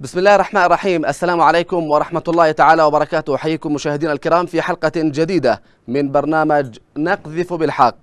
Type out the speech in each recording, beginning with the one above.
بسم الله الرحمن الرحيم السلام عليكم ورحمة الله تعالى وبركاته أحييكم مشاهدينا الكرام في حلقة جديدة من برنامج نقذف بالحق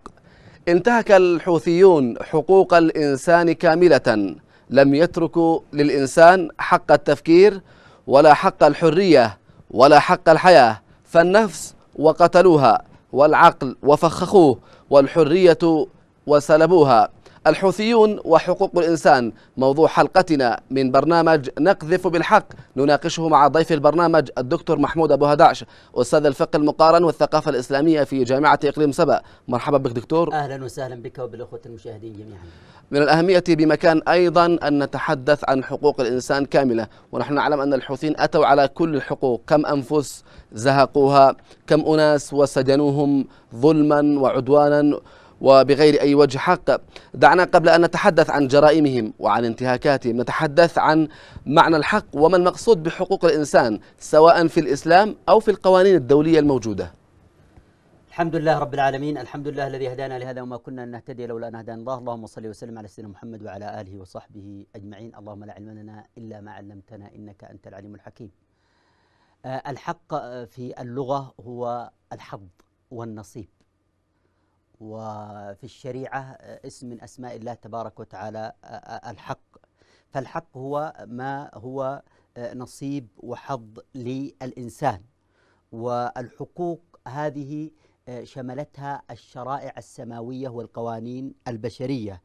انتهك الحوثيون حقوق الإنسان كاملة لم يتركوا للإنسان حق التفكير ولا حق الحرية ولا حق الحياة فالنفس وقتلوها والعقل وفخخوه والحرية وسلبوها الحوثيون وحقوق الإنسان موضوع حلقتنا من برنامج نقذف بالحق نناقشه مع ضيف البرنامج الدكتور محمود أبو هداعش أستاذ الفقه المقارن والثقافة الإسلامية في جامعة إقليم سبأ مرحبا بك دكتور أهلا وسهلا بك وبالأخوة المشاهدين جميعا من الأهمية بمكان أيضا أن نتحدث عن حقوق الإنسان كاملة ونحن نعلم أن الحوثيين أتوا على كل الحقوق كم أنفس زهقوها كم أناس وسجنوهم ظلما وعدوانا وبغير أي وجه حق دعنا قبل أن نتحدث عن جرائمهم وعن انتهاكاتهم نتحدث عن معنى الحق وما المقصود بحقوق الإنسان سواء في الإسلام أو في القوانين الدولية الموجودة الحمد لله رب العالمين الحمد لله الذي هدانا لهذا وما كنا نهتدي لولا أن هدانا الله اللهم صل وسلم على سيدنا محمد وعلى آله وصحبه أجمعين اللهم لا علم لنا إلا ما علمتنا إنك أنت العليم الحكيم آه، الحق في اللغة هو الحظ والنصيب وفي الشريعة اسم من أسماء الله تبارك وتعالى الحق فالحق هو ما هو نصيب وحظ للإنسان والحقوق هذه شملتها الشرائع السماوية والقوانين البشرية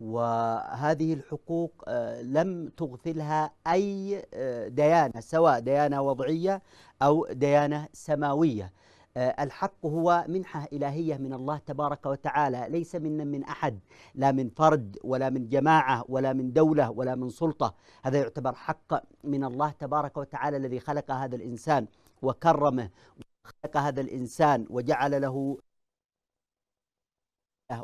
وهذه الحقوق لم تغفلها أي ديانة سواء ديانة وضعية أو ديانة سماوية آه، الحق هو منحة إلهية من الله تبارك وتعالى ليس من من أحد لا من فرد ولا من جماعة ولا من دولة ولا من سلطة هذا يعتبر حق من الله تبارك وتعالى الذي خلق هذا الإنسان وكرمه وخلق هذا الإنسان وجعل له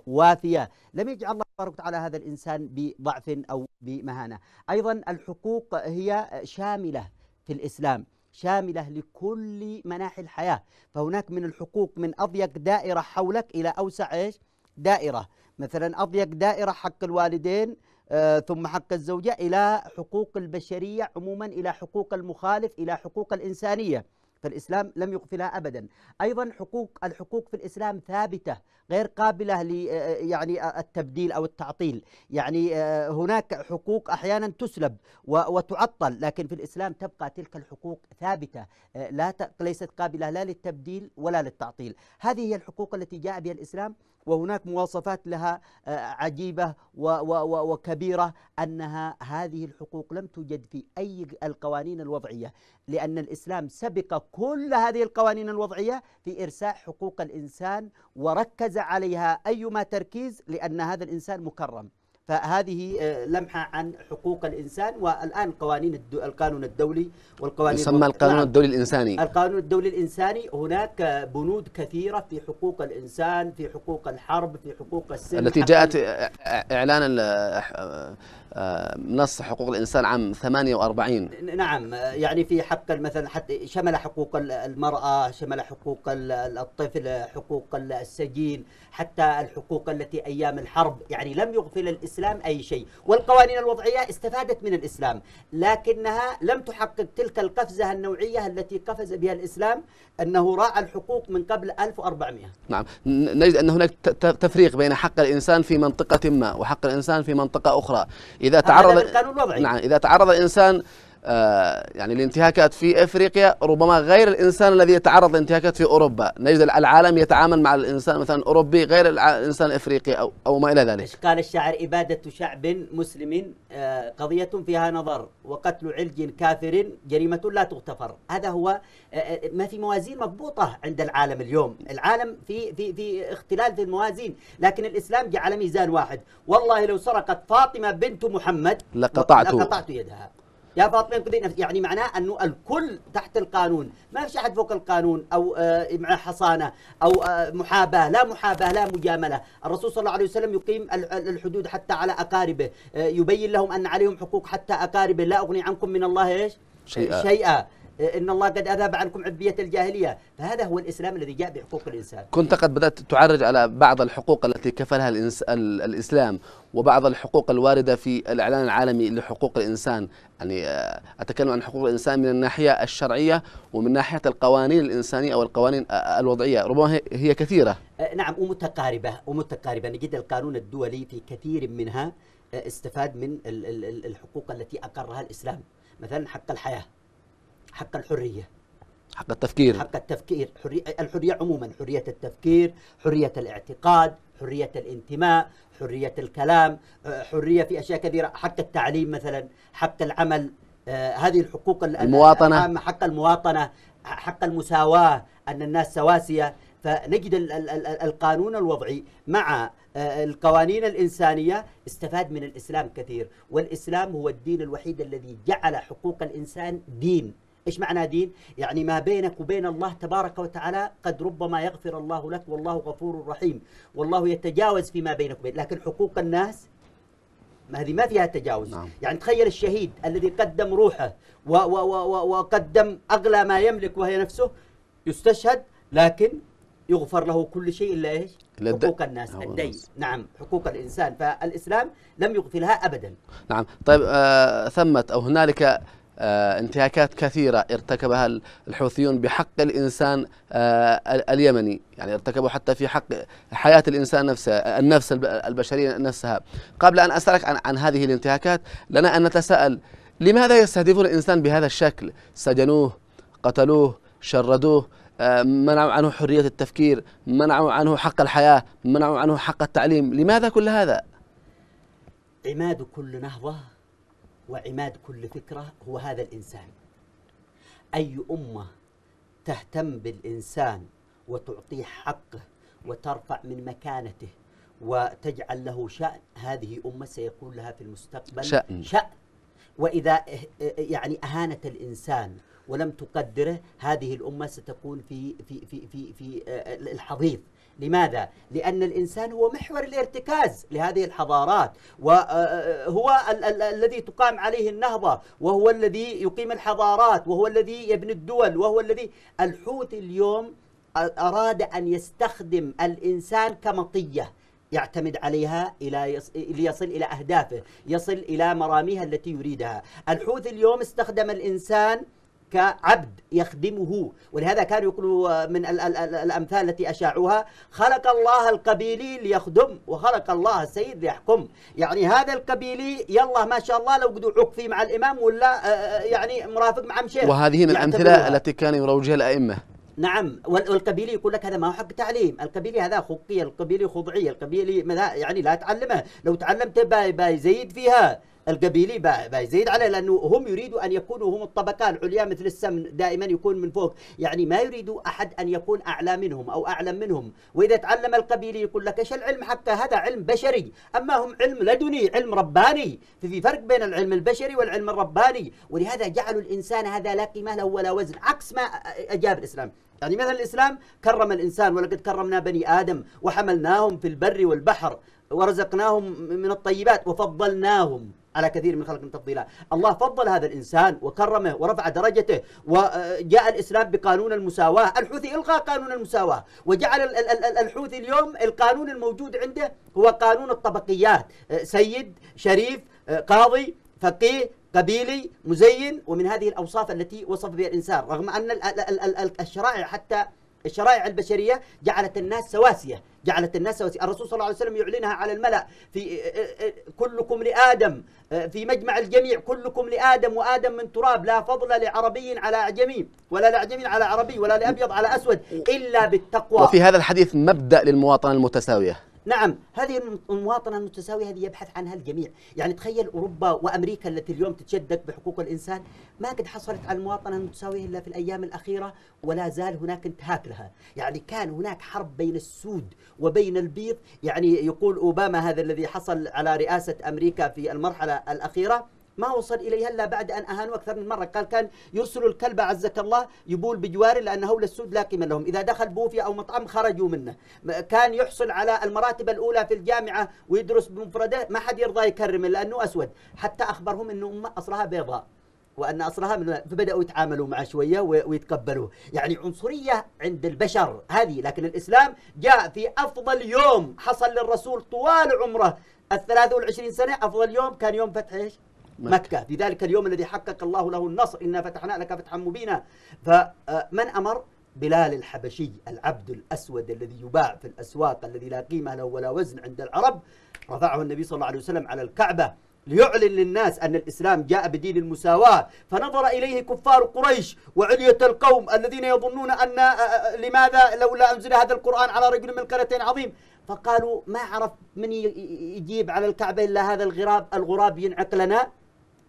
وافية لم يجعل الله تبارك وتعالى هذا الإنسان بضعف أو بمهانة أيضا الحقوق هي شاملة في الإسلام شاملة لكل مناحي الحياة فهناك من الحقوق من أضيق دائرة حولك إلى أوسع إيش؟ دائرة مثلا أضيق دائرة حق الوالدين آه ثم حق الزوجة إلى حقوق البشرية عموما إلى حقوق المخالف إلى حقوق الإنسانية فالإسلام لم يقفلها أبدا أيضا حقوق الحقوق في الإسلام ثابتة غير قابلة يعني التبديل أو التعطيل يعني آه، هناك حقوق أحيانا تسلب وتعطل لكن في الإسلام تبقى تلك الحقوق ثابتة آه، لا ليست قابلة لا للتبديل ولا للتعطيل هذه هي الحقوق التي جاء بها الإسلام وهناك مواصفات لها آه، عجيبة وكبيرة أنها هذه الحقوق لم توجد في أي القوانين الوضعية لأن الإسلام سبق كل هذه القوانين الوضعية في إرساء حقوق الإنسان وركز عليها أيما تركيز لأن هذا الإنسان مكرم فهذه آه، لمحة عن حقوق الإنسان والآن قوانين الدو... القانون الدولي والقوانين يسمى القانون نعم. الدولي الإنساني القانون الدولي الإنساني هناك بنود كثيرة في حقوق الإنسان في حقوق الحرب في حقوق السن التي جاءت آه، إعلان آه، نص حقوق الإنسان عام 48 نعم يعني في حق مثلا حتى شمل حقوق المرأة شمل حقوق الطفل حقوق السجين حتى الحقوق التي أيام الحرب يعني لم يغفل الإسلام الإسلام أي شيء والقوانين الوضعية استفادت من الإسلام لكنها لم تحقق تلك القفزة النوعية التي قفز بها الإسلام أنه راعى الحقوق من قبل 1400 نعم نجد أن هناك تفريق بين حق الإنسان في منطقة ما وحق الإنسان في منطقة أخرى إذا تعرض القانون الوضعي نعم إذا تعرض الإنسان آه، يعني الانتهاكات في افريقيا ربما غير الانسان الذي يتعرض لانتهاكات في اوروبا، نجد العالم يتعامل مع الانسان مثلا اوروبي غير الانسان الافريقي او او ما الى ذلك. قال الشاعر اباده شعب مسلم آه، قضيه فيها نظر وقتل علج كافر جريمه لا تغتفر، هذا هو آه، ما في موازين مضبوطه عند العالم اليوم، العالم في في في اختلال في الموازين، لكن الاسلام جعل ميزان واحد، والله لو سرقت فاطمه بنت محمد لقطعت لقطعت يدها. يا فاطمه انقذي يعني معناه انه الكل تحت القانون ما فيش احد فوق القانون او آه، مع حصانه او آه، محاباه لا محاباه لا مجامله الرسول صلى الله عليه وسلم يقيم الحدود حتى على اقاربه آه، يبين لهم ان عليهم حقوق حتى اقاربه لا اغني عنكم من الله ايش شيئا, شيئا. إيه، إن الله قد أذاب عنكم عذبية الجاهلية فهذا هو الإسلام الذي جاء بحقوق الإنسان كنت قد بدأت تعرج على بعض الحقوق التي كفلها الإنس... الإسلام وبعض الحقوق الواردة في الإعلان العالمي لحقوق الإنسان يعني آه، أتكلم عن حقوق الإنسان من الناحية الشرعية ومن ناحية القوانين الإنسانية أو القوانين آه، الوضعية ربما هي كثيرة آه، نعم ومتقاربة ومتقاربة نجد القانون الدولي في كثير منها استفاد من الحقوق التي أقرها الإسلام مثلا حق الحياة حق الحريه حق التفكير حق التفكير حرية الحرية عموما حرية التفكير حرية الاعتقاد حرية الانتماء حرية الكلام آه، حرية في أشياء كثيرة حق التعليم مثلا حق العمل آه، هذه الحقوق المواطنة حق المواطنة حق المساواة أن الناس سواسية فنجد القانون الوضعي مع آه، القوانين الإنسانية استفاد من الإسلام كثير والإسلام هو الدين الوحيد الذي جعل حقوق الإنسان دين إيش معنى دين؟ يعني ما بينك وبين الله تبارك وتعالى قد ربما يغفر الله لك والله غفور رحيم والله يتجاوز فيما بينك وبين لكن حقوق الناس ما هذه ما فيها تجاوز نعم. يعني تخيل الشهيد الذي قدم روحه و و و وقدم أغلى ما يملك وهي نفسه يستشهد لكن يغفر له كل شيء الا ايش؟ حقوق الناس الدين نعم حقوق الانسان فالاسلام لم يغفلها ابدا نعم طيب آه ثمت او هنالك آه، انتهاكات كثيرة ارتكبها الحوثيون بحق الإنسان آه، اليمني يعني ارتكبوا حتى في حق حياة الإنسان نفسه آه، النفس البشرية نفسها قبل أن أسألك عن, عن هذه الانتهاكات لنا أن نتساءل لماذا يستهدفون الإنسان بهذا الشكل سجنوه قتلوه شردوه منعوا عنه حرية التفكير منعوا عنه حق الحياة منعوا عنه حق التعليم لماذا كل هذا؟ عماد كل نهضة وعماد كل فكرة هو هذا الإنسان أي أمة تهتم بالإنسان وتعطيه حقه وترفع من مكانته وتجعل له شأن هذه أمة سيكون لها في المستقبل شأن, شأن وإذا يعني أهانت الإنسان ولم تقدره هذه الأمة ستكون في في في في, في آه، الحضيض لماذا؟ لأن الإنسان هو محور الارتكاز لهذه الحضارات وهو آه، آه، ال- ال- الذي تقام عليه النهضة وهو الذي يقيم الحضارات وهو الذي يبني الدول وهو الذي الحوثي اليوم أراد أن يستخدم الإنسان كمطية يعتمد عليها الى يص... ليصل الى اهدافه، يصل الى مراميها التي يريدها، الحوثي اليوم استخدم الانسان كعبد يخدمه ولهذا كان يقول آه، من الأمثال التي أشاعوها خلق الله القبيلي ليخدم وخلق الله السيد ليحكم يعني هذا القبيلي يلا ما شاء الله لو قدوا عقفي مع الإمام ولا آه، آه، يعني مرافق مع مشير وهذه من الأمثلة التي كان يروجها الأئمة نعم والقبيلي يقول لك هذا ما هو حق تعليم القبيلي هذا خقي القبيلي خضعي القبيلي يعني لا تعلمه لو تعلمته باي باي زيد فيها القبيلي بيزيد عليه لانه هم يريدوا ان يكونوا هم الطبقه العليا مثل السمن دائما يكون من فوق يعني ما يريدوا احد ان يكون اعلى منهم او اعلم منهم واذا تعلم القبيلي يقول لك ايش العلم حقه هذا علم بشري اما هم علم لدني علم رباني ففي فرق بين العلم البشري والعلم الرباني ولهذا جعلوا الانسان هذا لا قيمه له ولا وزن عكس ما اجاب الاسلام يعني مثلا الاسلام كرم الانسان ولقد كرمنا بني ادم وحملناهم في البر والبحر ورزقناهم من الطيبات وفضلناهم على كثير من خلق تفضيلا الله فضل هذا الإنسان وكرمه ورفع درجته وجاء الإسلام بقانون المساواة الحوثي إلغى قانون المساواة وجعل الحوثي اليوم القانون الموجود عنده هو قانون الطبقيات أه، سيد شريف أه، قاضي فقيه قبيلي مزين ومن هذه الأوصاف التي وصف بها الإنسان رغم أن الشرائع حتى الشرائع البشرية جعلت الناس سواسية جعلت الناس سواسية الرسول صلى الله عليه وسلم يعلنها على الملأ في آه، آه، آه، كلكم لآدم في مجمع الجميع كلكم لآدم وآدم من تراب لا فضل لعربي على أعجمي ولا لأعجمي على عربي ولا لأبيض على أسود إلا بالتقوى وفي هذا الحديث مبدأ للمواطنة المتساوية نعم هذه المواطنة المتساوية هذه يبحث عنها الجميع يعني تخيل أوروبا وأمريكا التي اليوم تتشدد بحقوق الإنسان ما قد حصلت على المواطنة المتساوية إلا في الأيام الأخيرة ولا زال هناك انتهاك لها يعني كان هناك حرب بين السود وبين البيض يعني يقول أوباما هذا الذي حصل على رئاسة أمريكا في المرحلة الأخيرة ما وصل إليها إلا بعد أن أهانوا أكثر من مرة قال كان يرسل الكلب عزك الله يبول بجواره لانه للسود السود لا قيمة لهم إذا دخل بوفيا أو مطعم خرجوا منه كان يحصل على المراتب الأولى في الجامعة ويدرس بمفرده ما حد يرضى يكرمه لأنه أسود حتى أخبرهم أنه أمه أصلها بيضاء وان اصلها من فبداوا يتعاملوا معه شويه ويتقبلوه، يعني عنصريه عند البشر هذه لكن الاسلام جاء في افضل يوم حصل للرسول طوال عمره ال 23 سنه افضل يوم كان يوم فتح ايش؟ مكة. في ذلك اليوم الذي حقق الله له النصر إنا فتحنا لك فتحا مبينا فمن آه، أمر بلال الحبشي العبد الأسود الذي يباع في الأسواق الذي لا قيمة له ولا وزن عند العرب رفعه النبي صلى الله عليه وسلم على الكعبة ليعلن للناس أن الإسلام جاء بدين المساواة فنظر إليه كفار قريش وعلية القوم الذين يظنون أن آه، آه، لماذا لولا أنزل هذا القرآن على رجل من القريتين عظيم فقالوا ما عرف من يجيب على الكعبة إلا هذا الغراب الغراب ينعق لنا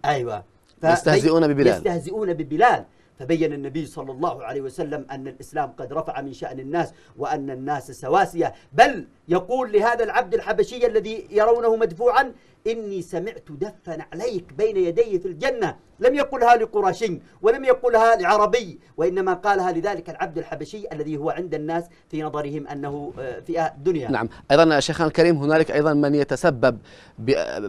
أيوة يستهزئون ببلال يستهزئون ببلال فبين النبي صلى الله عليه وسلم أن الإسلام قد رفع من شأن الناس وأن الناس سواسية بل يقول لهذا العبد الحبشي الذي يرونه مدفوعا إني سمعت دفا عليك بين يدي في الجنة لم يقلها لقرشي ولم يقلها لعربي وإنما قالها لذلك العبد الحبشي الذي هو عند الناس في نظرهم أنه آه، في الدنيا نعم أيضا شيخنا الكريم هنالك أيضا من يتسبب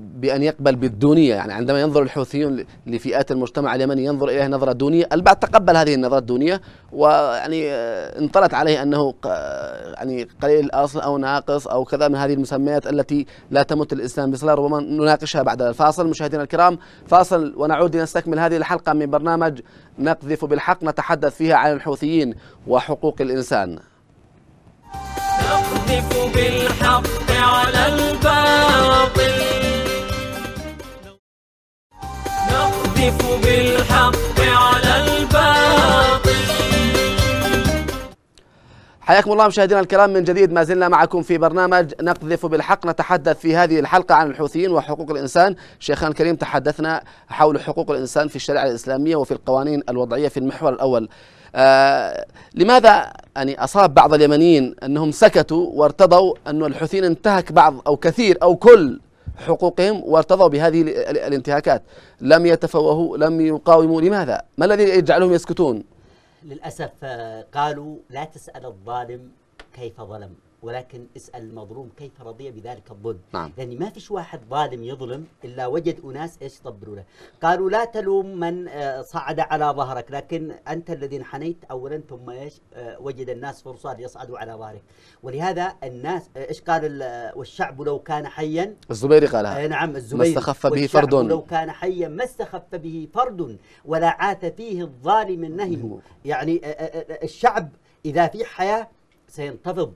بأن يقبل بالدونية يعني عندما ينظر الحوثيون لفئات المجتمع اليمني ينظر إليها نظرة دونية البعض تقبل هذه النظرة الدونية ويعني آه، انطلت عليه أنه آه، يعني قليل الأصل أو ناقص أو كذا من هذه المسميات التي لا تمت الإسلام بصلة ربما نناقشها بعد الفاصل مشاهدينا الكرام فاصل ونعود لنستكمل هذه الحلقة من برنامج نقذف بالحق نتحدث فيها عن الحوثيين وحقوق الإنسان نقذف بالحق على الباطل نقذف بالحق على الباطل حياكم الله مشاهدينا الكرام من جديد ما زلنا معكم في برنامج نقذف بالحق نتحدث في هذه الحلقة عن الحوثيين وحقوق الإنسان شيخان الكريم تحدثنا حول حقوق الإنسان في الشريعة الإسلامية وفي القوانين الوضعية في المحور الأول آه لماذا يعني أصاب بعض اليمنيين أنهم سكتوا وارتضوا أن الحوثيين انتهك بعض أو كثير أو كل حقوقهم وارتضوا بهذه الانتهاكات لم يتفوهوا لم يقاوموا لماذا ما الذي يجعلهم يسكتون للأسف آه، قالوا لا تسأل الظالم كيف ظلم ولكن اسال المظلوم كيف رضي بذلك الظلم نعم. لان ما فيش واحد ظالم يظلم الا وجد اناس ايش يطبلوا له قالوا لا تلوم من آه، صعد على ظهرك لكن انت الذي انحنيت اولا ثم ايش آه، وجد الناس فرصه ليصعدوا على ظهرك ولهذا الناس آه، ايش قال والشعب لو كان حيا الزبيري قالها نعم الزبيري ما استخف به فرد لو كان حيا ما استخف به فرد ولا عاث فيه الظالم النهم يعني الشعب اذا في حياه سينتفض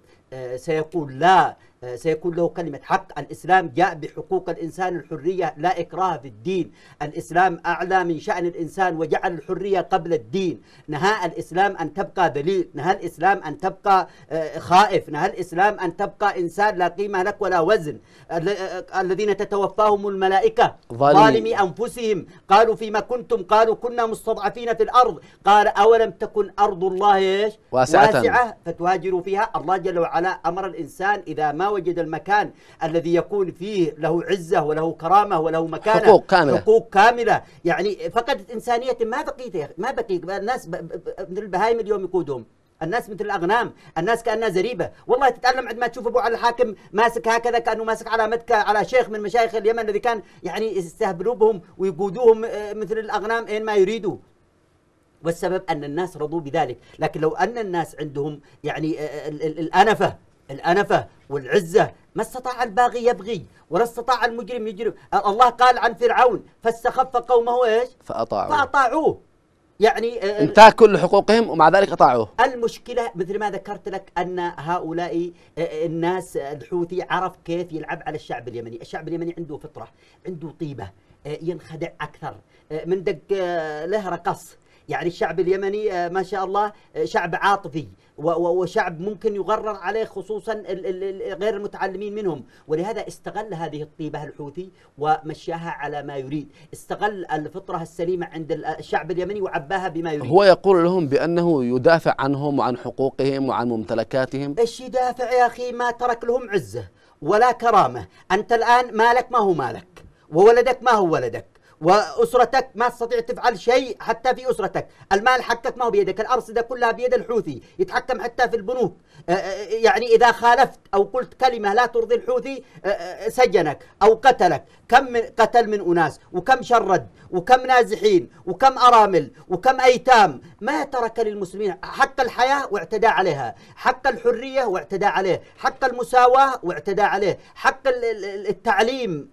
سيقول لا آه، سيكون له كلمة حق الإسلام جاء بحقوق الإنسان الحرية لا إكراه في الدين الإسلام أعلى من شأن الإنسان وجعل الحرية قبل الدين نهى الإسلام أن تبقى ذليل نهى الإسلام أن تبقى آه، خائف نهى الإسلام أن تبقى إنسان لا قيمة لك ولا وزن آه، الذين تتوفاهم الملائكة ظالمي أنفسهم قالوا فيما كنتم قالوا كنا مستضعفين في الأرض قال أولم تكن أرض الله إيش واسعة, واسعة فتهاجروا فيها الله جل وعلا أمر الإنسان إذا ما وجد المكان الذي يكون فيه له عزة وله كرامة وله مكانة حقوق كاملة حقوق كاملة يعني فقدت إنسانية ما بقيت ما بقيت الناس مثل البهايم اليوم يقودهم الناس مثل الاغنام الناس كانها زريبه والله تتالم عندما تشوف ابو علي الحاكم ماسك هكذا كانه ماسك على متك على شيخ من مشايخ اليمن الذي كان يعني يستهبلوا بهم ويقودوهم آه، مثل الاغنام اين ما يريدوا والسبب ان الناس رضوا بذلك لكن لو ان الناس عندهم يعني آه، آه، الانفه الأنفة والعزة ما استطاع الباغي يبغي ولا استطاع المجرم يجرم الله قال عن فرعون فاستخف قومه إيش فأطاعوه فأطاعوه يعني آه، آه، انتهى كل حقوقهم ومع ذلك اطاعوه المشكله مثل ما ذكرت لك ان هؤلاء آه، الناس الحوثي عرف كيف يلعب على الشعب اليمني، الشعب اليمني عنده فطره، عنده طيبه، ينخدع اكثر، من دق له رقص يعني الشعب اليمني آه، ما شاء الله آه، شعب عاطفي وشعب ممكن يغرر عليه خصوصا غير المتعلمين منهم ولهذا استغل هذه الطيبة الحوثي ومشاها على ما يريد استغل الفطرة السليمة عند آه، الشعب اليمني وعباها بما يريد هو يقول لهم بأنه يدافع عنهم وعن حقوقهم وعن ممتلكاتهم ايش يدافع يا أخي ما ترك لهم عزة ولا كرامة أنت الآن مالك ما هو مالك وولدك ما هو ولدك واسرتك ما تستطيع تفعل شيء حتى في اسرتك، المال حقك ما هو بيدك، الارصده كلها بيد الحوثي، يتحكم حتى في البنوك، آه، آه، آه، يعني اذا خالفت او قلت كلمه لا ترضي الحوثي سجنك او قتلك، كم قتل من اناس، وكم شرد، وكم نازحين، وكم ارامل، وكم ايتام، ما ترك للمسلمين حق الحياه واعتدى عليها، حق الحريه واعتدى عليه، حق المساواه واعتدى عليه، حق التعليم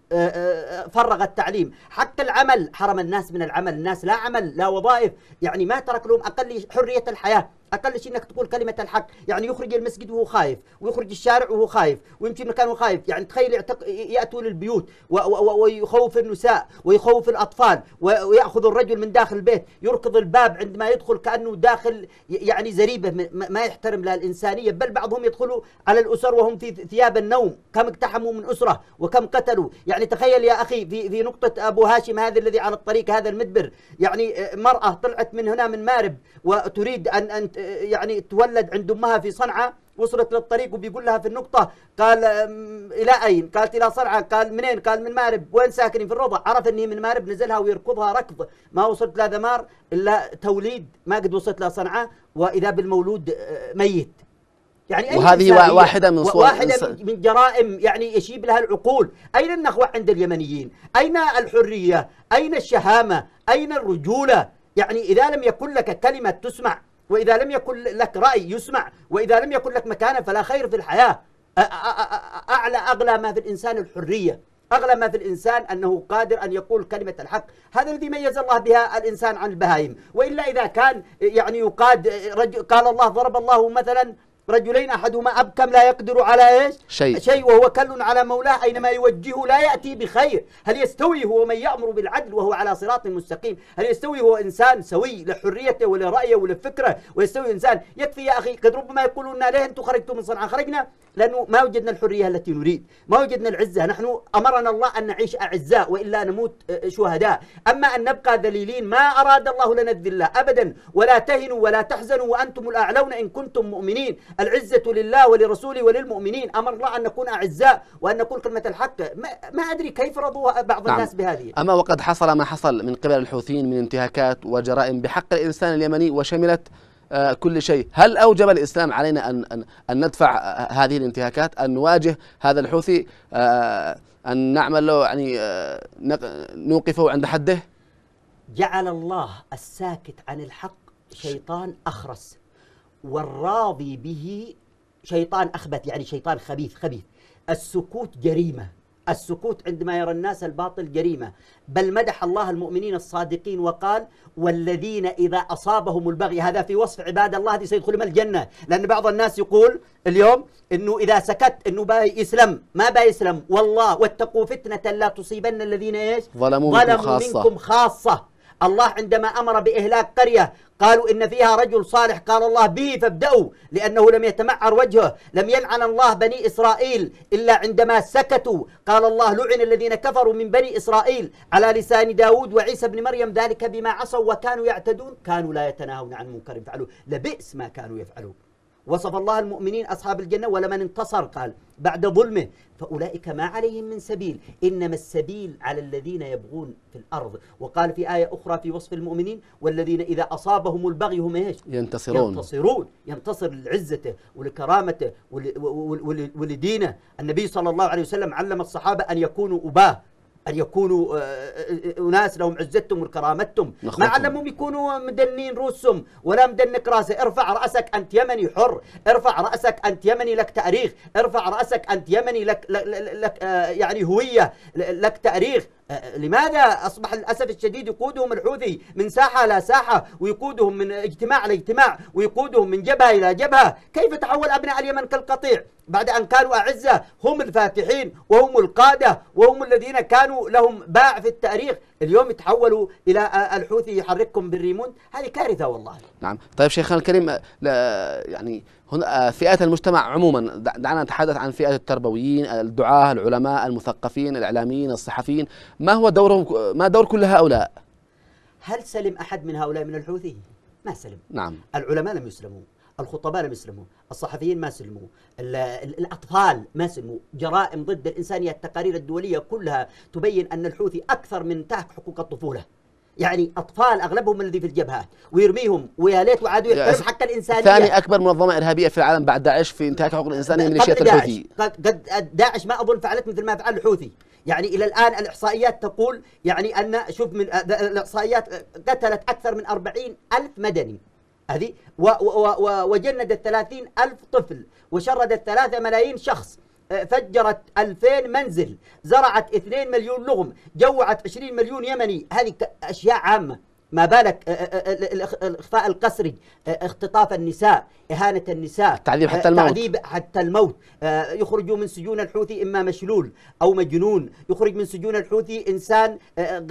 فرغ التعليم، حق العمل العمل حرم الناس من العمل الناس لا عمل لا وظائف يعني ما ترك لهم أقل حرية الحياة اقل شيء انك تقول كلمه الحق يعني يخرج المسجد وهو خايف ويخرج الشارع وهو خايف ويمشي مكان وهو خايف يعني تخيل يعتق... ياتوا للبيوت و... و... ويخوف النساء ويخوف الاطفال وياخذ الرجل من داخل البيت يركض الباب عندما يدخل كانه داخل يعني زريبه ما يحترم لها الانسانيه بل بعضهم يدخلوا على الاسر وهم في ثياب النوم كم اقتحموا من اسره وكم قتلوا يعني تخيل يا اخي في في نقطه ابو هاشم هذا الذي على الطريق هذا المدبر يعني آه، مراه طلعت من هنا من مارب وتريد ان ان يعني تولد عند امها في صنعاء وصلت للطريق وبيقول لها في النقطة قال إلى أين؟ قالت إلى صنعاء، قال منين؟ قال من مارب، وين ساكنين في الروضة؟ عرف أني من مارب نزلها ويركضها ركض، ما وصلت لها ذمار إلا توليد، ما قد وصلت لها صنعاء وإذا بالمولود أه، ميت. يعني وهذه واحدة من صور واحدة إنسان. من جرائم يعني يشيب لها العقول، أين النخوة عند اليمنيين؟ أين الحرية؟ أين الشهامة؟ أين الرجولة؟ يعني إذا لم يكن لك كلمة تسمع وإذا لم يكن لك رأي يسمع وإذا لم يكن لك مكانة فلا خير في الحياة أعلى أغلى ما في الإنسان الحرية أغلى ما في الإنسان أنه قادر أن يقول كلمة الحق هذا الذي ميز الله بها الإنسان عن البهائم وإلا إذا كان يعني يقاد قال الله ضرب الله مثلا رجلين أحدهما أبكم لا يقدر على إيش شيء شيء وهو كل على مولاه أينما يوجهه لا يأتي بخير هل يستوي هو من يأمر بالعدل وهو على صراط مستقيم هل يستوي هو إنسان سوي لحريته ولرأيه ولفكره ويستوي إنسان يكفي يا أخي قد ربما يقولون لنا ليه أنتم خرجتم من صنعاء خرجنا لأنه ما وجدنا الحرية التي نريد ما وجدنا العزة نحن أمرنا الله أن نعيش أعزاء وإلا نموت آه، آه، شهداء أما أن نبقى ذليلين ما أراد الله لنا الذلة أبدا ولا تهنوا ولا تحزنوا وأنتم الأعلون إن كنتم مؤمنين العزة لله ولرسوله وللمؤمنين أمر الله أن نكون أعزاء وأن نقول كلمة الحق ما, ما أدري كيف رضوا بعض نعم. الناس بهذه أما وقد حصل ما حصل من قبل الحوثيين من انتهاكات وجرائم بحق الإنسان اليمني وشملت آه، كل شيء هل أوجب الإسلام علينا أن, أن, أن ندفع آه، هذه الانتهاكات أن نواجه هذا الحوثي آه، أن نعمل له يعني نوقفه عند حده جعل الله الساكت عن الحق شيطان أخرس والراضي به شيطان أخبث يعني شيطان خبيث خبيث السكوت جريمة السكوت عندما يرى الناس الباطل جريمة بل مدح الله المؤمنين الصادقين وقال والذين إذا أصابهم البغي هذا في وصف عباد الله هذه سيدخلهم الجنة لأن بعض الناس يقول اليوم أنه إذا سكت أنه بيسلم ما بيسلم والله واتقوا فتنة لا تصيبن الذين إيش ظلموا, ظلموا منكم خاصة, منكم خاصة الله عندما أمر بإهلاك قرية قالوا إن فيها رجل صالح قال الله به فابدأوا لأنه لم يتمعر وجهه لم يلعن الله بني إسرائيل إلا عندما سكتوا قال الله لعن الذين كفروا من بني إسرائيل على لسان داود وعيسى بن مريم ذلك بما عصوا وكانوا يعتدون كانوا لا يتناهون عن منكر فعلوا لبئس ما كانوا يفعلون وصف الله المؤمنين أصحاب الجنة ولمن انتصر قال بعد ظلمه فأولئك ما عليهم من سبيل إنما السبيل على الذين يبغون في الأرض وقال في آية أخرى في وصف المؤمنين والذين إذا أصابهم البغي هم إيش ينتصرون ينتصرون ينتصر لعزته ولكرامته ولدينه النبي صلى الله عليه وسلم علم الصحابة أن يكونوا أباه أن يكونوا آه، آه، آه، أناس لهم عزتهم وكرامتهم ما علمهم يكونوا مدنين روسهم ولا مدنك راسه ارفع رأسك أنت يمني حر ارفع رأسك أنت يمني لك تاريخ ارفع رأسك أنت يمني لك, لك لك يعني هوية لك تاريخ لماذا أصبح للأسف الشديد يقودهم الحوثي من ساحة إلى ساحة ويقودهم من اجتماع إلى اجتماع ويقودهم من جبهة إلى جبهة كيف تحول أبناء اليمن كالقطيع بعد أن كانوا أعزة هم الفاتحين وهم القادة وهم الذين كانوا لهم باع في التاريخ اليوم تحولوا إلى الحوثي يحرككم بالريموند هذه كارثة والله نعم طيب شيخنا الكريم لا يعني هنا آه، فئات المجتمع عموما دعنا نتحدث عن فئات التربويين الدعاة العلماء المثقفين الإعلاميين الصحفيين ما هو دورهم ما دور كل هؤلاء هل سلم أحد من هؤلاء من الحوثي ما سلم نعم العلماء لم يسلموا الخطباء لم يسلموا الصحفيين ما سلموا الأطفال ما سلموا جرائم ضد الإنسانية التقارير الدولية كلها تبين أن الحوثي أكثر من تحت حقوق الطفولة يعني اطفال اغلبهم الذي في الجبهه ويرميهم ويا ليت وعادوا يحترم حق الانسانيه ثاني اكبر منظمه ارهابيه في العالم بعد داعش في انتهاك حقوق الانسان هي ميليشيات الحوثي قد داعش ما اظن فعلت مثل ما فعل الحوثي يعني الى الان الاحصائيات تقول يعني ان شوف من الاحصائيات قتلت اكثر من 40 الف مدني هذه وجندت 30 ألف طفل وشردت 3 ملايين شخص أه، فجرت 2000 منزل زرعت 2 مليون لغم جوعت 20 مليون يمني هذه أشياء عامة ما بالك الاخفاء القسري اختطاف النساء اهانه النساء التعذيب حتى الموت تعذيب حتى الموت يخرج من سجون الحوثي اما مشلول او مجنون يخرج من سجون الحوثي انسان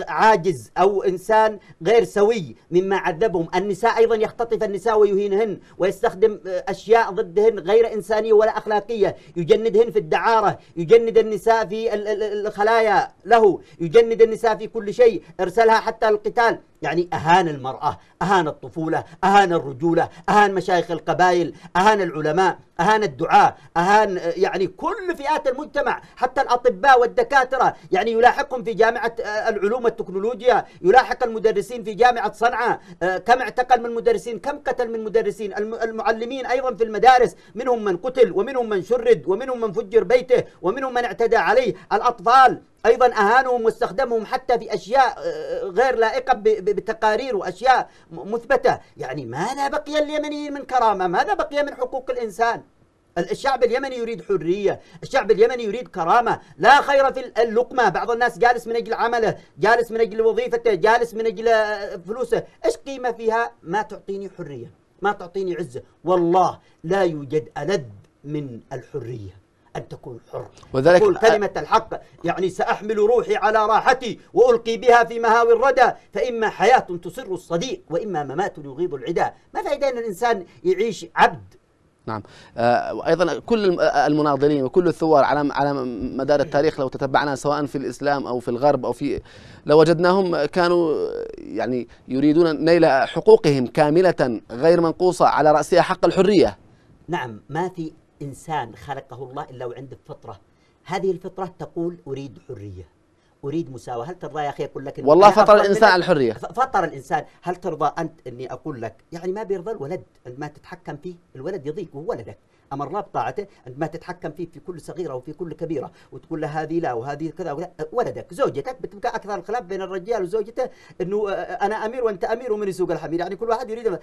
عاجز او انسان غير سوي مما عذبهم النساء ايضا يختطف النساء ويهينهن ويستخدم اشياء ضدهن غير انسانيه ولا اخلاقيه يجندهن في الدعاره يجند النساء في الخلايا له يجند النساء في كل شيء ارسلها حتى القتال يعني أهان المرأة أهان الطفولة أهان الرجولة أهان مشايخ القبائل أهان العلماء أهان الدعاة أهان يعني كل فئات المجتمع حتى الأطباء والدكاترة يعني يلاحقهم في جامعة آه، العلوم والتكنولوجيا يلاحق المدرسين في جامعة صنعاء آه، كم اعتقل من مدرسين كم قتل من مدرسين المعلمين أيضا في المدارس منهم من قتل ومنهم من شرد ومنهم من فجر بيته ومنهم من اعتدى عليه الأطفال أيضا أهانهم واستخدمهم حتى في أشياء آه، غير لائقة بتقارير وأشياء مثبتة يعني ماذا بقي اليمنيين من كرامة ماذا بقي من حقوق الإنسان الشعب اليمني يريد حرية الشعب اليمني يريد كرامة لا خير في اللقمة بعض الناس جالس من أجل عمله جالس من أجل وظيفته جالس من أجل آه، فلوسه إيش قيمة فيها ما تعطيني حرية ما تعطيني عزة والله لا يوجد ألد من الحرية أن تكون حر وذلك تقول كلمة الحق يعني سأحمل روحي على راحتي وألقي بها في مهاوي الردى فإما حياة تسر الصديق وإما ممات يغيض العدا ما فائدة أن الإنسان يعيش عبد نعم آه، وايضا كل آه، المناضلين وكل الثوار على على مدار التاريخ لو تتبعنا سواء في الاسلام او في الغرب او في لوجدناهم كانوا يعني يريدون نيل حقوقهم كامله غير منقوصه على راسها حق الحريه نعم ما في إنسان خلقه الله إلا وعنده فطرة هذه الفطرة تقول أريد حرية أريد مساواة هل ترضى يا أخي أقول لك والله فطر الإنسان على الحرية فطر الإنسان هل ترضى أنت أني أقول لك يعني ما بيرضى الولد ما تتحكم فيه الولد يضيق وهو ولدك امرناه بطاعته عندما تتحكم فيه في كل صغيره وفي كل كبيره وتقول له هذه لا وهذه كذا ولدك زوجتك بتبقى اكثر الخلاف بين الرجال وزوجته انه آه، آه، انا امير وانت امير ومن يسوق الحمير يعني كل واحد يريد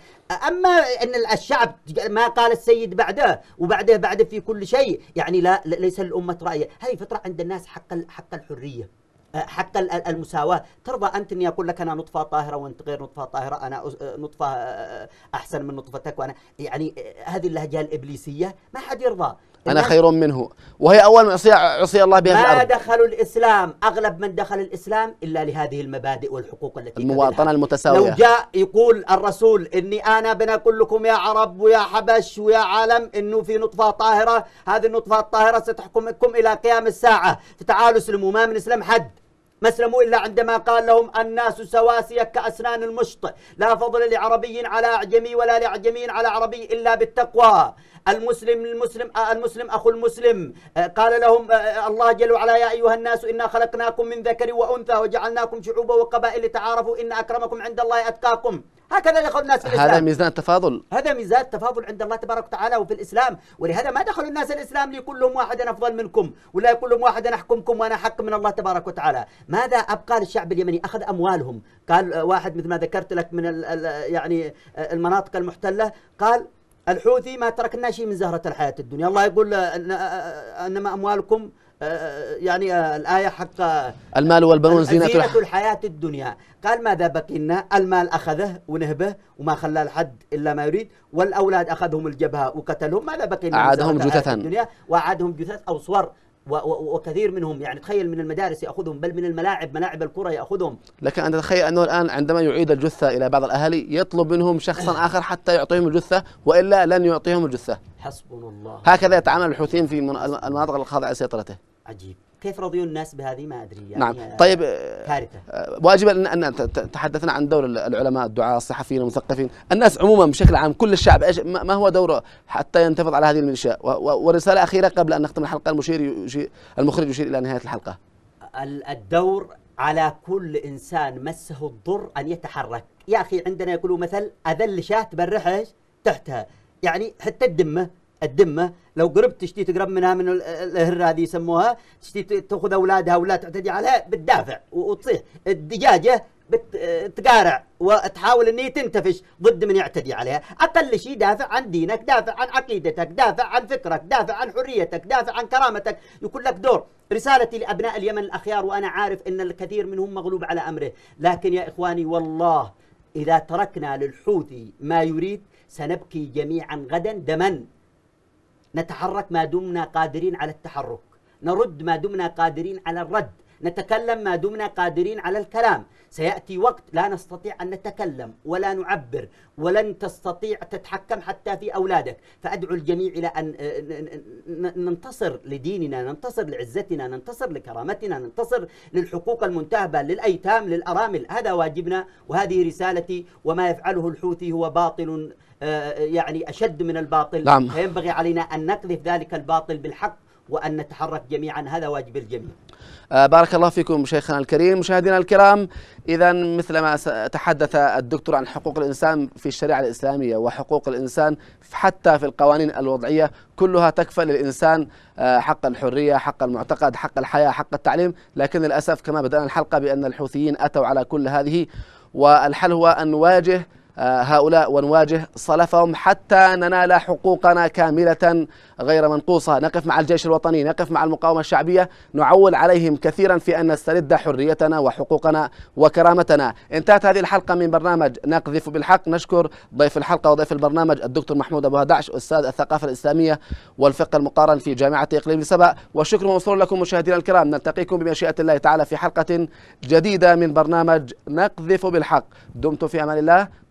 اما ان الشعب ما قال السيد بعده وبعده بعده في كل شيء يعني لا ليس للامه راي هذه فطره عند الناس حق حق الحريه أه، حق المساواة ترضى أنت أني أقول لك أنا نطفة طاهرة وأنت غير نطفة طاهرة أنا أه، نطفة أه، أحسن من نطفتك وأنا يعني هذه اللهجة الإبليسية ما حد يرضى أنا خير منه وهي أول من عصي, عصي الله بها ما الأرض. دخلوا الإسلام أغلب من دخل الإسلام إلا لهذه المبادئ والحقوق التي المواطنة المتساوية لو جاء يقول الرسول إني أنا بنا كلكم يا عرب ويا حبش ويا عالم إنه في نطفة طاهرة هذه النطفة الطاهرة ستحكمكم إلى قيام الساعة فتعالوا اسلموا ما من اسلام حد ما اسلموا إلا عندما قال لهم الناس سواسية كأسنان المشط لا فضل لعربي على أعجمي ولا لأعجمي على عربي إلا بالتقوى المسلم المسلم آه، المسلم أخو المسلم آه، قال لهم آه، الله جل وعلا يا أيها الناس إنا خلقناكم من ذكر وأنثى وجعلناكم شعوبا وقبائل لتعارفوا إن أكرمكم عند الله أتقاكم هكذا دخل الناس في الاسلام هذا ميزان التفاضل هذا ميزان التفاضل عند الله تبارك وتعالى وفي الاسلام ولهذا ما دخلوا الناس الاسلام ليقول لهم واحد انا افضل منكم ولا يقول لهم واحد انا احكمكم وانا حق من الله تبارك وتعالى ماذا ابقى للشعب اليمني اخذ اموالهم قال واحد مثل ما ذكرت لك من يعني المناطق المحتله قال الحوثي ما تركنا شيء من زهرة الحياة الدنيا الله يقول أن آه، آه، آه، أنما أموالكم يعني الآية حق المال والبنون زينة, زينة الحياة الدنيا قال ماذا بقينا المال أخذه ونهبه وما خلى الحد إلا ما يريد والأولاد أخذهم الجبهة وقتلهم ماذا بقينا أعادهم جثثا الدنيا وأعادهم جثث أو صور وكثير منهم يعني تخيل من المدارس ياخذهم بل من الملاعب ملاعب الكره ياخذهم لكن ان تتخيل انه الان عندما يعيد الجثه الى بعض الاهالي يطلب منهم شخصا اخر حتى يعطيهم الجثه والا لن يعطيهم الجثه حسبنا الله هكذا يتعامل الحوثيين في المناطق الخاضعه لسيطرته عجيب كيف رضيوا الناس بهذه ما ادري يعني نعم طيب آه، كارثه واجب ان ان تحدثنا عن دور العلماء الدعاة الصحفيين المثقفين الناس عموما بشكل عام كل الشعب ما هو دوره حتى ينتفض على هذه الميليشيا ورساله اخيره قبل ان نختم الحلقه المشير يشير المخرج يشير الى نهايه الحلقه الدور على كل انسان مسه الضر ان يتحرك يا اخي عندنا يقولوا مثل اذل شاة تبرح ايش تحتها يعني حتى الدمه الدمه لو قربت تشتي تقرب منها من الهر هذه يسموها تشتي تاخذ اولادها ولا تعتدي عليها بتدافع وتصيح الدجاجه بتقارع وتحاول ان هي تنتفش ضد من يعتدي عليها، اقل شيء دافع عن دينك، دافع عن عقيدتك، دافع عن فكرك، دافع عن حريتك، دافع عن كرامتك، يكون لك دور، رسالتي لابناء اليمن الاخيار وانا عارف ان الكثير منهم مغلوب على امره، لكن يا اخواني والله اذا تركنا للحوثي ما يريد سنبكي جميعا غدا دما نتحرك ما دمنا قادرين على التحرك نرد ما دمنا قادرين على الرد نتكلم ما دمنا قادرين على الكلام سيأتي وقت لا نستطيع أن نتكلم ولا نعبر ولن تستطيع تتحكم حتى في أولادك فأدعو الجميع إلى أن آه، ننتصر لديننا ننتصر لعزتنا ننتصر لكرامتنا ننتصر للحقوق المنتهبة للأيتام للأرامل هذا واجبنا وهذه رسالتي وما يفعله الحوثي هو باطل آه، يعني أشد من الباطل نعم. فينبغي علينا أن نقذف ذلك الباطل بالحق وأن نتحرك جميعا هذا واجب الجميع آه، بارك الله فيكم شيخنا الكريم مشاهدينا الكرام إذا مثل ما تحدث الدكتور عن حقوق الإنسان في الشريعة الإسلامية وحقوق الإنسان حتى في القوانين الوضعية كلها تكفل للإنسان آه، حق الحرية حق المعتقد حق الحياة حق التعليم لكن للأسف كما بدأنا الحلقة بأن الحوثيين أتوا على كل هذه والحل هو أن نواجه آه، هؤلاء ونواجه صلفهم حتى ننال حقوقنا كاملة غير منقوصة نقف مع الجيش الوطني نقف مع المقاومة الشعبية نعول عليهم كثيرا في أن نسترد حريتنا وحقوقنا وكرامتنا انتهت هذه الحلقة من برنامج نقذف بالحق نشكر ضيف الحلقة وضيف البرنامج الدكتور محمود أبو هدعش أستاذ الثقافة الإسلامية والفقه المقارن في جامعة إقليم سبأ والشكر موصول لكم مشاهدينا الكرام نلتقيكم بمشيئة الله تعالى في حلقة جديدة من برنامج نقذف بالحق دمتم في أمان الله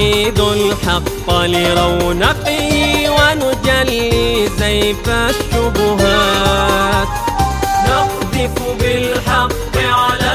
نعيد الحق لرونقه ونجلي سيف الشبهات نقذف بالحق على